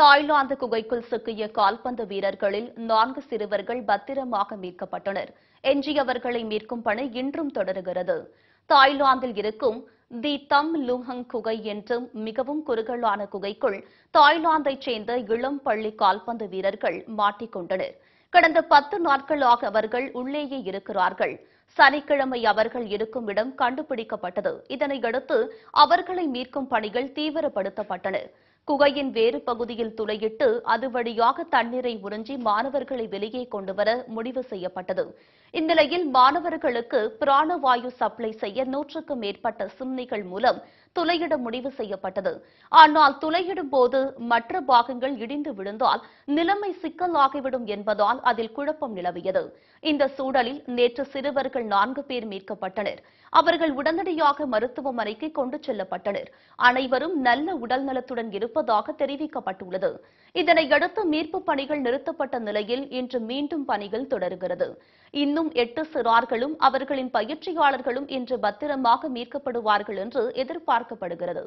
Thailand குகைக்குள் சிக்கிய கால்பந்து வீரர்களில் நான்கு சிறுவர்கள் பத்திரமாக மீட்கப்பட்டனர் எஞ்சியவர்களை மீட்கும் பணி இன்றும் தொடருகிறது தாய்லாந்தில் இருக்கும் தி தம் லுஹங் குகை என்றும் மிகவும் குறுகலான குகைக்குள் தாய்லாந்தைச் சேர்ந்த இளம் பள்ளி கால்பந்து வீரர்கள் மாட்டிக்கொண்டனர் கடந்த பத்து நாட்களாக அவர்கள் உள்ளேயே இருக்கிறார்கள் சனிக்கிழமை அவர்கள் இருக்கும் இடம் கண்டுபிடிக்கப்பட்டது இதனையடுத்து அவர்களை மீட்கும் பணிகள் தீவிரப்படுத்தப்பட்டன குகையின் வேறு பகுதியில் துளையிட்டு அது வழியாக தண்ணீரை உறிஞ்சி மாணவர்களை வெளியே கொண்டுவர முடிவு செய்யப்பட்டது இந்நிலையில் மாணவர்களுக்கு பிராணவாயு சப்ளை செய்ய நூற்றுக்கும் மேற்பட்ட சிம்னிகள் மூலம் துளையிட முடிவு செய்யப்பட்டது ஆனால் துளையிடும் போது மற்ற பாகங்கள் இடிந்து விழுந்தால் நிலைமை சிக்கலாகிவிடும் என்பதால் அதில் குழப்பம் நிலவியது இந்த சூழலில் நேற்று சிறுவர்கள் நான்கு பேர் மீட்கப்பட்டனர் அவர்கள் உடனடியாக மருத்துவமனைக்கு கொண்டு செல்லப்பட்டனர் அனைவரும் நல்ல உடல்நலத்துடன் இருப்ப இருப்பதாக தெரிவிக்கப்பட்டுள்ளது இதனையடுத்து மீட்பு பணிகள் நிறுத்தப்பட்ட நிலையில் இன்று மீண்டும் பணிகள் தொடர்கிறது இன்னும் எட்டு சிறார்களும் அவர்களின் பயிற்சியாளர்களும் இன்று பத்திரமாக மீட்கப்படுவார்கள் என்று எதிர்பார்க்கப்படுகிறது